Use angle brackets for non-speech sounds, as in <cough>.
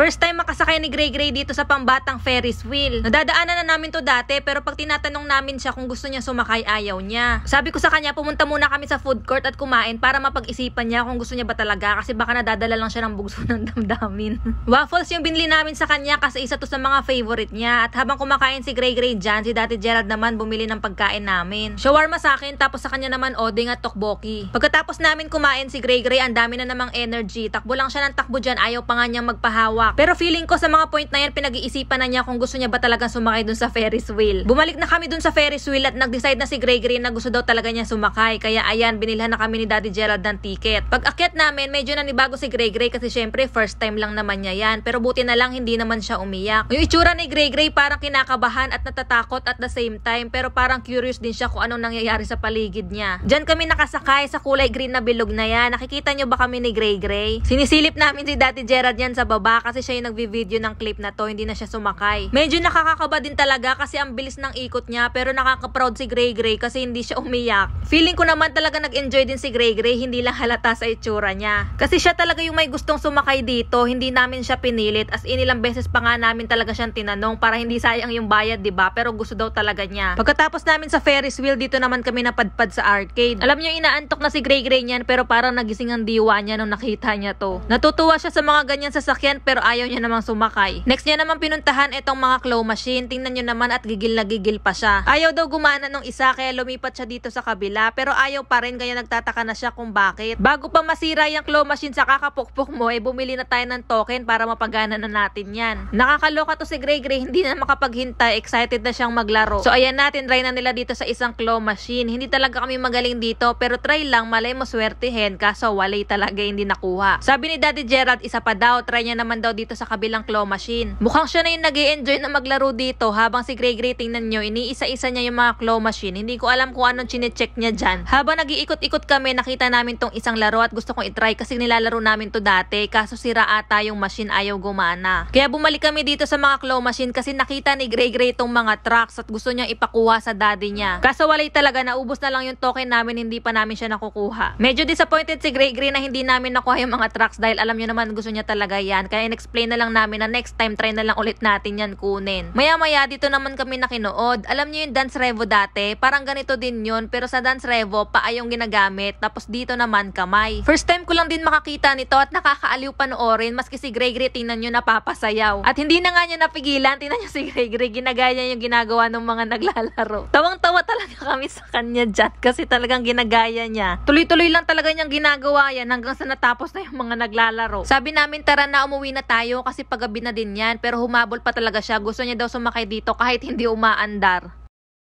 First time makasakay ni Grey Grey dito sa pambatang Ferris wheel. Nadadaanan na namin to dati pero pag tinatanong namin siya kung gusto niya sumakay, ayaw niya. Sabi ko sa kanya, pumunta muna kami sa food court at kumain para mapag-isipan niya kung gusto niya ba talaga kasi baka nadadala lang siya ng bugso <laughs> ng damdamin. Waffles yung binili namin sa kanya kasi isa to sa mga favorite niya at habang kumakain si Grey Grey dyan, si dati Gerald naman bumili ng pagkain namin. Shawarma sa akin tapos sa kanya naman oding at tokboki. Pagkatapos namin kumain si Grey Grey ang dami na namang energy. Takbo lang siya ng takbo dyan, ayaw pa nga magpahawak back. Pero feeling ko sa mga point na yan, pinag-iisipan na niya kung gusto niya ba talagang sumakay dun sa Ferris wheel. Bumalik na kami dun sa Ferris wheel at nag-decide na si Gregory na gusto daw talaga niya sumakay. Kaya ayan, binilhan na kami ni Daddy Gerald ng ticket. Pag akyat namin, medyo nanibago si Gregory kasi syempre first time lang naman niya yan. Pero buti na lang hindi naman siya umiyak. Yung itsura ni Gregory parang kinakabahan at natatakot at the same time. Pero parang curious din siya kung anong nangyayari sa paligid niya. Diyan kami nakasakay sa kulay green na bilog na yan. Nakikita niyo ba kami ni Grey Grey? Sinisilip namin si Daddy Gerald yan sa baba kasi kasi siya yung nagbi-video ng clip na to, hindi na siya sumakay. Medyo nakakakaba din talaga kasi ang bilis ng ikot niya pero nakaka-proud si Grey Grey kasi hindi siya umiyak. Feeling ko naman talaga nag-enjoy din si Grey Grey, hindi lang halata sa itsura niya. Kasi siya talaga yung may gustong sumakay dito, hindi namin siya pinilit as in ilang beses pa nga namin talaga siyang tinanong para hindi sayang yung bayad, 'di ba? Pero gusto daw talaga niya. Pagkatapos namin sa Ferris wheel dito naman kami napadpad sa arcade. Alam niyo inaantok na si Grey Grey niyan pero parang nagising ang diwa niya nung nakita niya to. Natutuwa siya sa mga ganyan sasakyan pero pero ayaw niya namang sumakay. Next niya naman pinuntahan itong mga claw machine. Tingnan niyo naman at gigil na gigil pa siya. Ayaw daw gumana nung isa kaya lumipat siya dito sa kabila pero ayaw pa rin kaya nagtataka na siya kung bakit. Bago pa masira yung claw machine sa kakapukpok mo, eh bumili na tayo ng token para mapagana na natin yan. Nakakaloka to si Grey Grey, hindi na makapaghintay, excited na siyang maglaro. So ayan natin, try na nila dito sa isang claw machine. Hindi talaga kami magaling dito pero try lang, malay mo swertihin kaso walay talaga hindi nakuha. Sabi ni Daddy Gerald, isa pa daw, try niya naman daw daw dito sa kabilang claw machine. Mukhang siya na yung nag e enjoy na maglaro dito habang si Gray Gray tingnan nyo, iniisa-isa niya yung mga claw machine. Hindi ko alam kung anong chinecheck niya dyan. Habang nag-iikot-ikot kami, nakita namin tong isang laro at gusto kong itry kasi nilalaro namin to dati. Kaso sira ata yung machine ayaw gumana. Kaya bumalik kami dito sa mga claw machine kasi nakita ni Gray Gray tong mga trucks at gusto niyang ipakuha sa daddy niya. Kaso walay talaga, naubos na lang yung token namin, hindi pa namin siya nakukuha. Medyo disappointed si Gray Gray na hindi namin nakuha yung mga trucks dahil alam niyo naman gusto niya talaga yan. Kaya explain na lang namin na next time try na lang ulit natin yan kunin. Maya-maya dito naman kami nakinood. Alam niyo yung Dance Revo dati, parang ganito din yun pero sa Dance Revo paa yung ginagamit tapos dito naman kamay. First time ko lang din makakita nito at nakakaaliw panoorin maski si Greg Greg tingnan niyo napapasayaw. At hindi na nga niya napigilan, tingnan niyo si Greg Greg ginagaya yung ginagawa ng mga naglalaro. Tawang-tawa talaga kami sa kanya dyan kasi talagang ginagaya niya. Tuloy-tuloy lang talaga niyang ginagawa yan hanggang sa natapos na yung mga naglalaro. Sabi namin tara na umuwi na tayo kasi paggabi na din yan. Pero humabol pa talaga siya. Gusto niya daw sumakay dito kahit hindi umaandar.